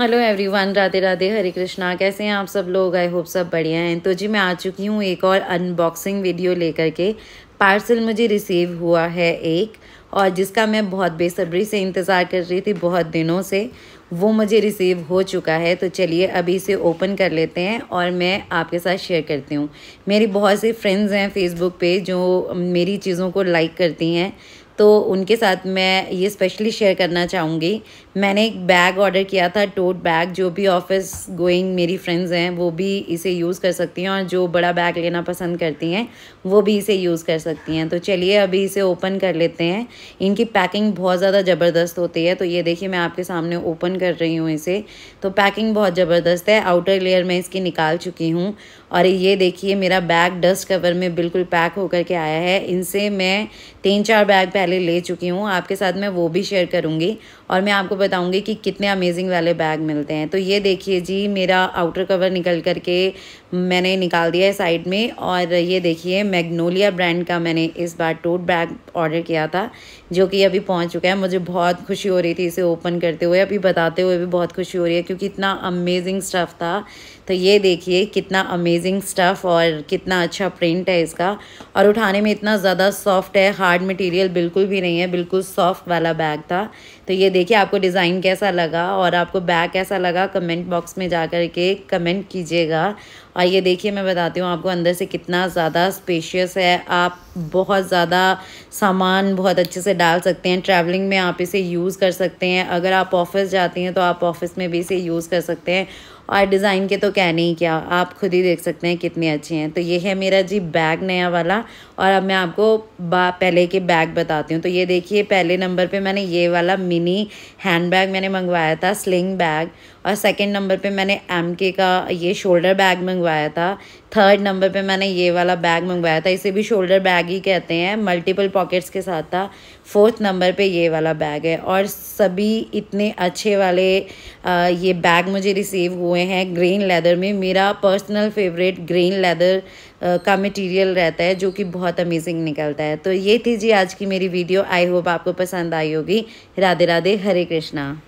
hello everyone Radhe Radhe Hare Krishna कैसे हैं आप सब लोग आई होप सब बढ़िया हैं तो जी मैं आ चुकी हूँ एक और अनबॉक्सिंग वीडियो लेकर के पार्सल मुझे रिसीव हुआ है एक और जिसका मैं बहुत बेसब्री से इंतज़ार कर रही थी बहुत दिनों से वो मुझे रिसीव हो चुका है तो चलिए अभी इसे ओपन कर लेते हैं और मैं आपके साथ शेयर करती हूँ मेरी बहुत से फ्रेंड्स हैं फेसबुक पे जो मेरी चीज़ों को लाइक करती हैं तो उनके साथ मैं ये स्पेशली शेयर करना चाहूँगी मैंने एक बैग ऑर्डर किया था टोट बैग जो भी ऑफिस गोइंग मेरी फ्रेंड्स हैं वो भी इसे यूज़ कर सकती हैं और जो बड़ा बैग लेना पसंद करती हैं वो भी इसे यूज़ कर सकती हैं तो चलिए अभी इसे ओपन कर लेते हैं इनकी पैकिंग बहुत ज़्यादा ज़बरदस्त होती है तो ये देखिए मैं आपके सामने ओपन कर रही हूँ इसे तो पैकिंग बहुत ज़बरदस्त है आउटर लेयर मैं इसकी निकाल चुकी हूँ और ये देखिए मेरा बैग डस्ट कवर में बिल्कुल पैक होकर के आया है इनसे मैं तीन चार बैग पहले पहले ले चुकी हूँ आपके साथ मैं वो भी शेयर करूँगी और मैं आपको बताऊँगी कि कितने अमेजिंग वाले बैग मिलते हैं तो ये देखिए जी मेरा आउटर कवर निकल करके मैंने निकाल दिया है साइड में और ये देखिए मैग्नोलिया ब्रांड का मैंने इस बार टोट बैग ऑर्डर किया था जो कि अभी पहुँच चुका है मुझे बहुत खुशी हो रही थी इसे ओपन करते हुए अभी बताते हुए भी बहुत खुशी हो रही है क्योंकि इतना अमेजिंग स्टफ़ था तो ये देखिए कितना अमेजिंग स्टफ़ और कितना अच्छा प्रिंट है इसका और उठाने में इतना ज़्यादा सॉफ्ट है हार्ड मटेरियल बिल्कुल बिल्कुल भी नहीं है बिल्कुल सॉफ्ट वाला बैग था तो ये देखिए आपको डिज़ाइन कैसा लगा और आपको बैग कैसा लगा कमेंट बॉक्स में जा कर के कमेंट कीजिएगा और ये देखिए मैं बताती हूँ आपको अंदर से कितना ज़्यादा स्पेशियस है आप बहुत ज़्यादा सामान बहुत अच्छे से डाल सकते हैं ट्रैवलिंग में आप इसे यूज़ कर सकते हैं अगर आप ऑफिस जाती हैं तो आप ऑफिस में भी इसे यूज़ कर सकते हैं और डिज़ाइन के तो कहने ही क्या आप खुद ही देख सकते हैं कितने अच्छे हैं तो ये है मेरा जी बैग नया वाला और अब मैं आपको पहले के बैग बताती हूँ तो ये देखिए पहले नंबर पे मैंने ये वाला मिनी हैंड बैग मैंने मंगवाया था स्लिंग बैग और सेकंड नंबर पे मैंने एम के का ये शोल्डर बैग मंगवाया था थर्ड नंबर पे मैंने ये वाला बैग मंगवाया था इसे भी शोल्डर बैग ही कहते हैं मल्टीपल पॉकेट्स के साथ था फोर्थ नंबर पे ये वाला बैग है और सभी इतने अच्छे वाले ये बैग मुझे रिसीव हुए हुए हैं ग्रीन लेदर में मेरा पर्सनल फेवरेट ग्रीन लेदर का मटेरियल रहता है जो कि बहुत अमेजिंग निकलता है तो ये थी जी आज की मेरी वीडियो आई होप आपको पसंद आई होगी राधे राधे हरे कृष्णा